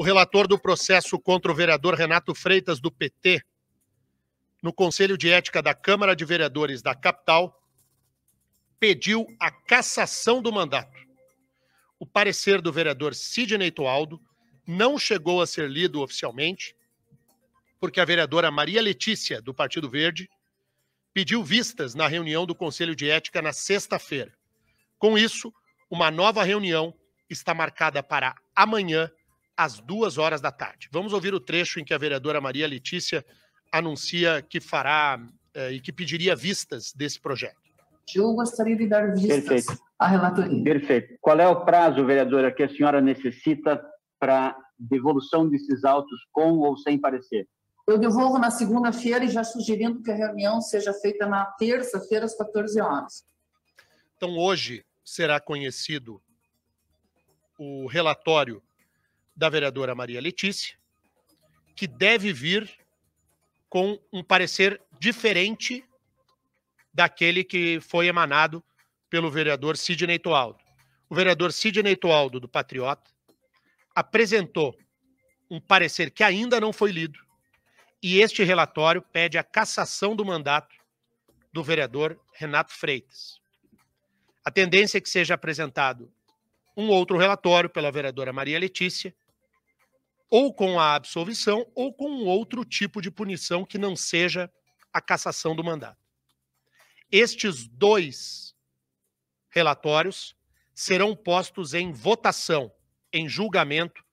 o relator do processo contra o vereador Renato Freitas, do PT, no Conselho de Ética da Câmara de Vereadores da capital, pediu a cassação do mandato. O parecer do vereador Sidney Toaldo não chegou a ser lido oficialmente, porque a vereadora Maria Letícia, do Partido Verde, pediu vistas na reunião do Conselho de Ética na sexta-feira. Com isso, uma nova reunião está marcada para amanhã, às duas horas da tarde. Vamos ouvir o trecho em que a vereadora Maria Letícia anuncia que fará eh, e que pediria vistas desse projeto. Eu gostaria de dar vistas Perfeito. à relatoria. Perfeito. Qual é o prazo, vereadora, que a senhora necessita para devolução desses autos com ou sem parecer? Eu devolvo na segunda-feira e já sugerindo que a reunião seja feita na terça-feira, às 14 horas. Então, hoje será conhecido o relatório da vereadora Maria Letícia, que deve vir com um parecer diferente daquele que foi emanado pelo vereador Sidney Toaldo. O vereador Sidney Toaldo, do Patriota, apresentou um parecer que ainda não foi lido, e este relatório pede a cassação do mandato do vereador Renato Freitas. A tendência é que seja apresentado um outro relatório pela vereadora Maria Letícia, ou com a absolvição, ou com um outro tipo de punição que não seja a cassação do mandato. Estes dois relatórios serão postos em votação, em julgamento,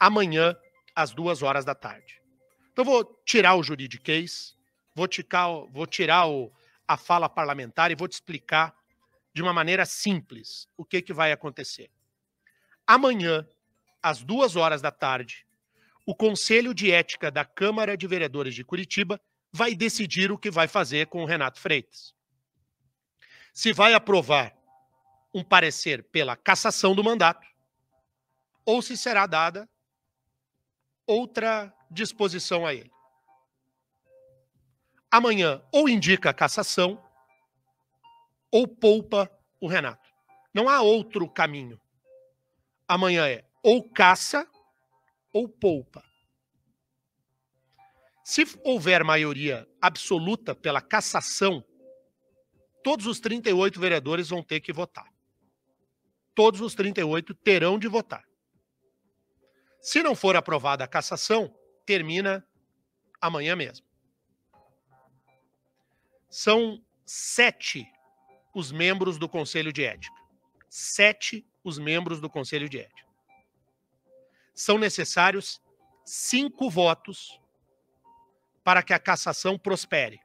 amanhã, às duas horas da tarde. Então, vou tirar o juridiquês, vou tirar, vou tirar o, a fala parlamentar e vou te explicar de uma maneira simples o que, que vai acontecer amanhã, às duas horas da tarde, o Conselho de Ética da Câmara de Vereadores de Curitiba vai decidir o que vai fazer com o Renato Freitas. Se vai aprovar um parecer pela cassação do mandato ou se será dada outra disposição a ele. Amanhã, ou indica a cassação ou poupa o Renato. Não há outro caminho amanhã é ou caça ou poupa. Se houver maioria absoluta pela cassação, todos os 38 vereadores vão ter que votar. Todos os 38 terão de votar. Se não for aprovada a cassação, termina amanhã mesmo. São sete os membros do Conselho de Ética. Sete os membros do Conselho de Ética. São necessários cinco votos para que a cassação prospere.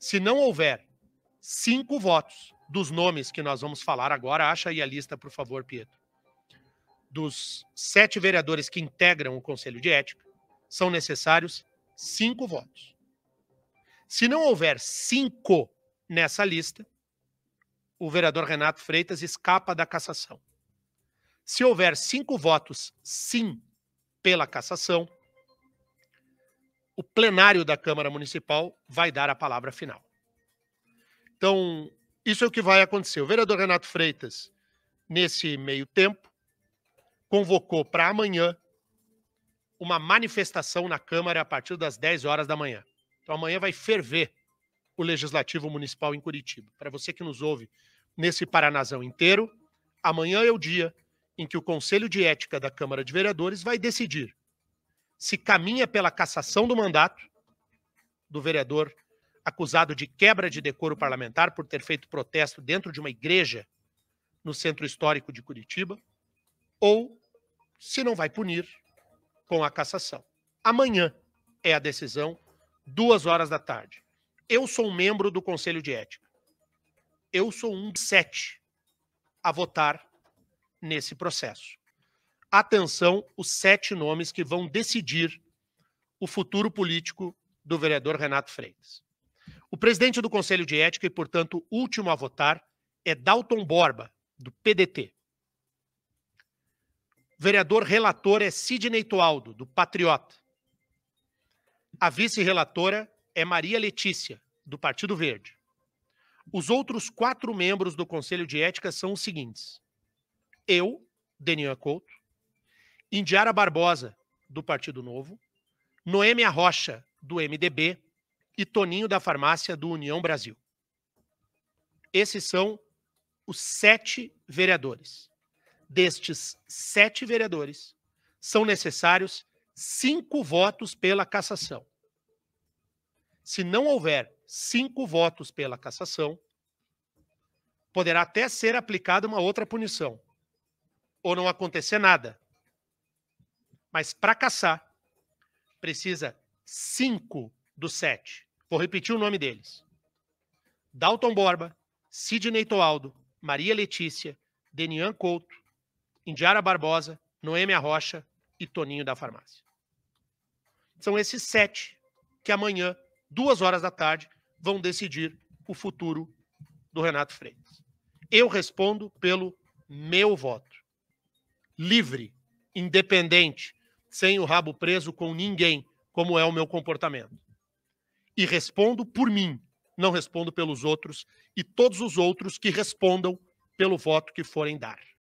Se não houver cinco votos dos nomes que nós vamos falar agora, acha aí a lista, por favor, Pietro. Dos sete vereadores que integram o Conselho de Ética, são necessários cinco votos. Se não houver cinco nessa lista, o vereador Renato Freitas escapa da cassação. Se houver cinco votos sim pela cassação, o plenário da Câmara Municipal vai dar a palavra final. Então, isso é o que vai acontecer. O vereador Renato Freitas, nesse meio tempo, convocou para amanhã uma manifestação na Câmara a partir das 10 horas da manhã. Então, amanhã vai ferver o Legislativo Municipal em Curitiba. Para você que nos ouve nesse Paranazão inteiro, amanhã é o dia em que o Conselho de Ética da Câmara de Vereadores vai decidir se caminha pela cassação do mandato do vereador acusado de quebra de decoro parlamentar por ter feito protesto dentro de uma igreja no centro histórico de Curitiba, ou se não vai punir com a cassação. Amanhã é a decisão, duas horas da tarde. Eu sou um membro do Conselho de Ética. Eu sou um de sete a votar nesse processo. Atenção, os sete nomes que vão decidir o futuro político do vereador Renato Freitas. O presidente do Conselho de Ética e, portanto, último a votar é Dalton Borba, do PDT. O vereador relator é Sidney Toaldo, do Patriota. A vice-relatora é Maria Letícia, do Partido Verde. Os outros quatro membros do Conselho de Ética são os seguintes: eu, Denian Couto, Indiara Barbosa, do Partido Novo, Noêmia Rocha, do MDB, e Toninho da Farmácia, do União Brasil. Esses são os sete vereadores. Destes sete vereadores, são necessários cinco votos pela cassação se não houver cinco votos pela cassação, poderá até ser aplicada uma outra punição, ou não acontecer nada. Mas para caçar, precisa cinco dos sete. Vou repetir o nome deles: Dalton Borba, Sidney Toaldo, Maria Letícia, Denian Couto, Indiara Barbosa, Noêmia Rocha e Toninho da Farmácia. São esses sete que amanhã duas horas da tarde, vão decidir o futuro do Renato Freitas. Eu respondo pelo meu voto. Livre, independente, sem o rabo preso com ninguém, como é o meu comportamento. E respondo por mim, não respondo pelos outros e todos os outros que respondam pelo voto que forem dar.